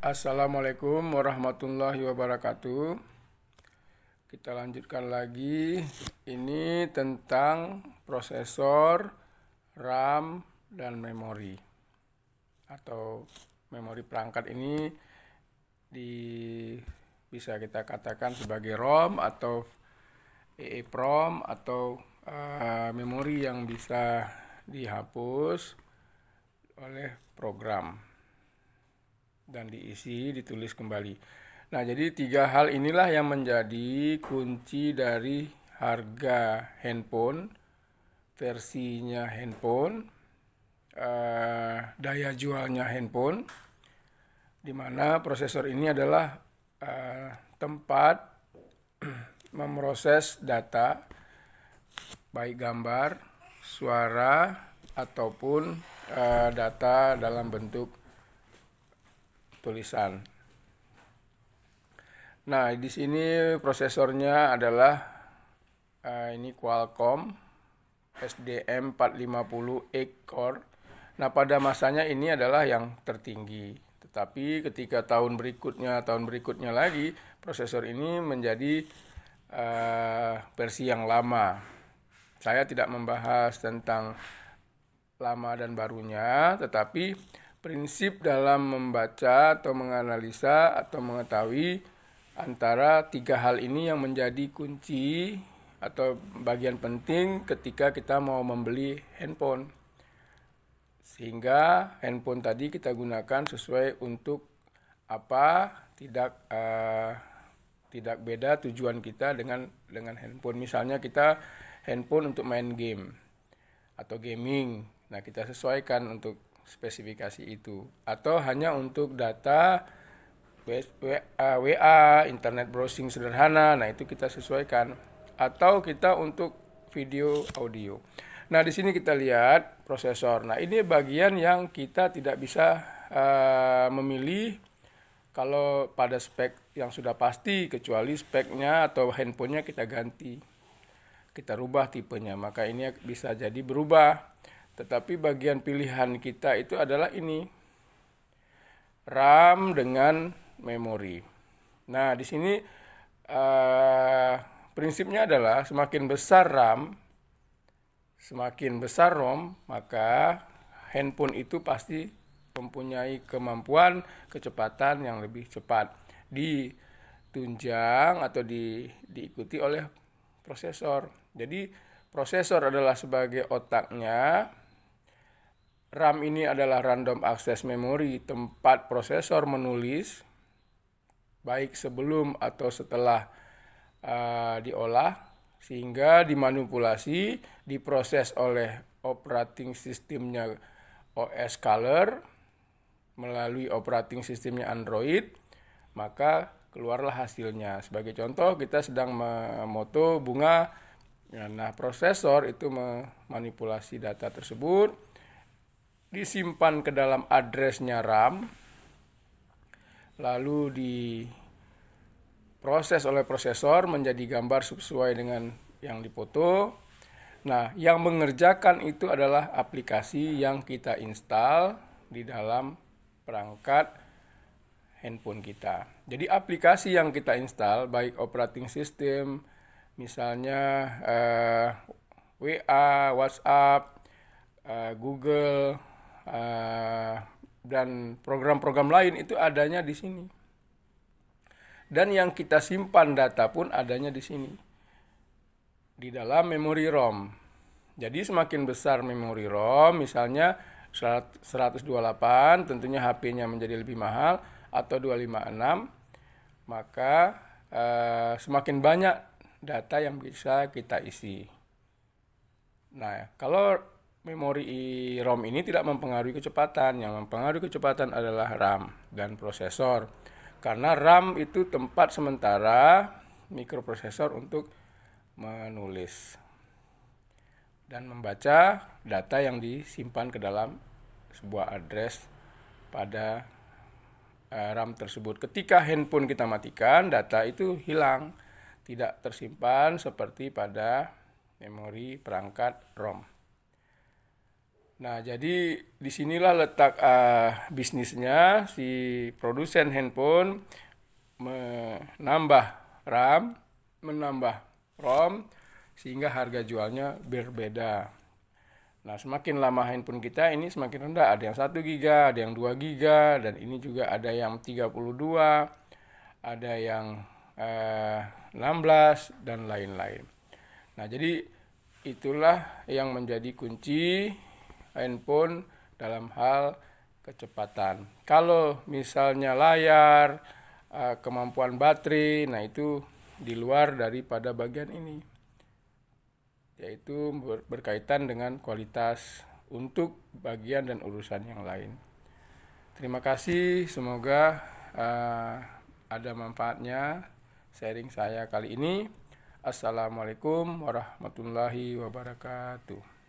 Assalamualaikum warahmatullahi wabarakatuh. Kita lanjutkan lagi. Ini tentang prosesor, RAM, dan memori atau memori perangkat ini di bisa kita katakan sebagai ROM atau EEPROM atau uh, memori yang bisa dihapus oleh program dan diisi ditulis kembali. Nah, jadi tiga hal inilah yang menjadi kunci dari harga handphone, versinya handphone, eh, daya jualnya handphone, di mana prosesor ini adalah eh, tempat memproses data baik gambar, suara ataupun uh, data dalam bentuk tulisan. Nah, di sini prosesornya adalah uh, ini Qualcomm SDM450 8 core. Nah, pada masanya ini adalah yang tertinggi. Tetapi ketika tahun berikutnya, tahun berikutnya lagi, prosesor ini menjadi uh, versi yang lama. Saya tidak membahas tentang lama dan barunya, tetapi prinsip dalam membaca atau menganalisa atau mengetahui antara tiga hal ini yang menjadi kunci atau bagian penting ketika kita mau membeli handphone. Sehingga handphone tadi kita gunakan sesuai untuk apa tidak uh, tidak beda tujuan kita dengan dengan handphone. Misalnya kita handphone untuk main game atau gaming. Nah, kita sesuaikan untuk spesifikasi itu atau hanya untuk data WA, internet browsing sederhana. Nah, itu kita sesuaikan atau kita untuk video audio. Nah, di sini kita lihat prosesor. Nah, ini bagian yang kita tidak bisa uh, memilih kalau pada spek yang sudah pasti kecuali speknya atau handphonenya kita ganti. Kita rubah tipenya, maka ini bisa jadi berubah. Tetapi bagian pilihan kita itu adalah ini. RAM dengan memori. Nah, di sini uh, prinsipnya adalah semakin besar RAM, semakin besar ROM, maka handphone itu pasti mempunyai kemampuan kecepatan yang lebih cepat ditunjang atau di, diikuti oleh prosesor. Jadi prosesor adalah sebagai otaknya, RAM ini adalah random access memory, tempat prosesor menulis baik sebelum atau setelah uh, diolah sehingga dimanipulasi, diproses oleh operating sistemnya OS Color melalui operating sistemnya Android, maka keluarlah hasilnya. Sebagai contoh, kita sedang memoto bunga. Nah, prosesor itu memanipulasi data tersebut disimpan ke dalam addressnya RAM, lalu diproses oleh prosesor menjadi gambar sesuai dengan yang dipoto. Nah, yang mengerjakan itu adalah aplikasi yang kita install di dalam perangkat handphone kita. Jadi aplikasi yang kita install baik operating system, misalnya eh, WA, WhatsApp, eh, Google, Eh, dan program-program lain itu adanya di sini. Dan yang kita simpan data pun adanya di sini. Di dalam memori ROM. Jadi semakin besar memori ROM, misalnya 128 tentunya HP-nya menjadi lebih mahal atau 256 maka uh, semakin banyak data yang bisa kita isi. Nah, kalau Memori ROM ini tidak mempengaruhi kecepatan. Yang mempengaruhi kecepatan adalah RAM dan prosesor. Karena RAM itu tempat sementara mikroprosesor untuk menulis dan membaca data yang disimpan ke dalam sebuah address pada eh, RAM tersebut. Ketika handphone kita matikan, data itu hilang, tidak tersimpan seperti pada memori perangkat ROM. Nah, jadi disinilah letak uh, bisnisnya si produsen handphone menambah RAM, menambah ROM, sehingga harga jualnya berbeda. Nah, semakin lama handphone kita ini semakin rendah. Ada yang 1 giga, ada yang 2 giga, dan ini juga ada yang 32, ada yang uh, eh, 16, dan lain-lain. Nah, jadi itulah yang menjadi kunci handphone dalam hal kecepatan. Kalau misalnya layar, eh, kemampuan baterai, nah itu di luar daripada bagian ini. Yaitu berkaitan dengan kualitas untuk bagian dan urusan yang lain. Terima kasih, semoga uh, ada manfaatnya sharing saya kali ini. Assalamualaikum warahmatullahi wabarakatuh.